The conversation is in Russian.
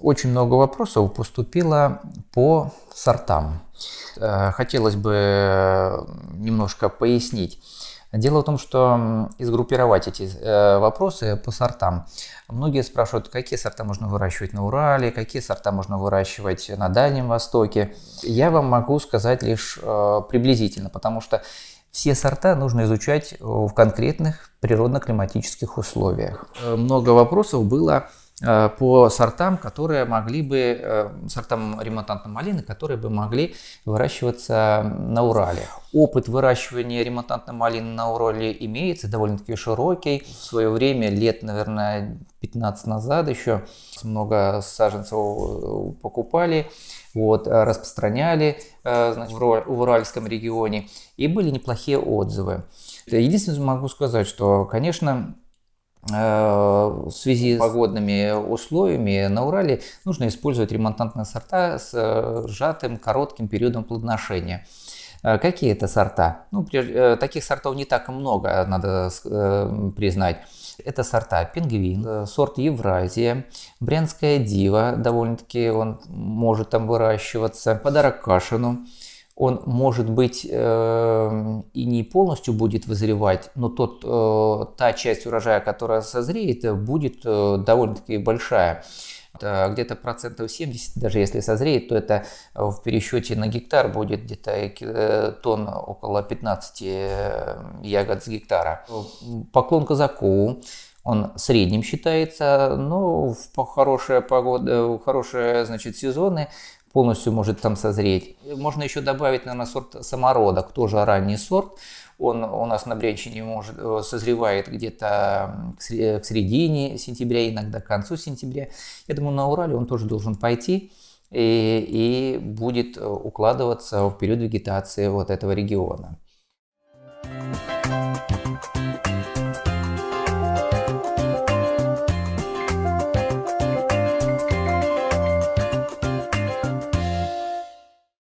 Очень много вопросов поступило по сортам. Э, хотелось бы э, немножко пояснить. Дело в том, что и эти э, вопросы по сортам. Многие спрашивают, какие сорта можно выращивать на Урале, какие сорта можно выращивать на Дальнем Востоке. Я вам могу сказать лишь приблизительно, потому что все сорта нужно изучать в конкретных природно-климатических условиях. Много вопросов было Э, по сортам, которые могли бы, э, сортам ремонтантной малины, которые бы могли выращиваться на Урале. Опыт выращивания ремонтантной малины на Урале имеется, довольно-таки широкий. В свое время, лет, наверное, 15 назад еще много саженцев покупали, вот, распространяли э, значит, в Уральском регионе, и были неплохие отзывы. Единственное, могу сказать, что, конечно, в связи с погодными условиями на Урале нужно использовать ремонтантные сорта с э, сжатым коротким периодом плодоношения. Э, какие это сорта? Ну, э, таких сортов не так много, надо признать. Это сорта пингвин, сорт Евразия, брянская дива, довольно-таки он может там выращиваться, подарок кашину, он, может быть, э, и не полностью будет вызревать, но тот, э, та часть урожая, которая созреет, э, будет довольно-таки большая. Где-то процентов 70, даже если созреет, то это в пересчете на гектар будет где-то тонн около 15 ягод с гектара. Поклон казаку, он средним считается, но в хорошая погода, в хорошие значит, сезоны полностью может там созреть. Можно еще добавить, наверное, сорт самородок, тоже ранний сорт. Он у нас на Брянщине может, э, созревает где-то к середине сентября, иногда к концу сентября. Я думаю, на Урале он тоже должен пойти и, и будет э, укладываться в период вегетации вот этого региона.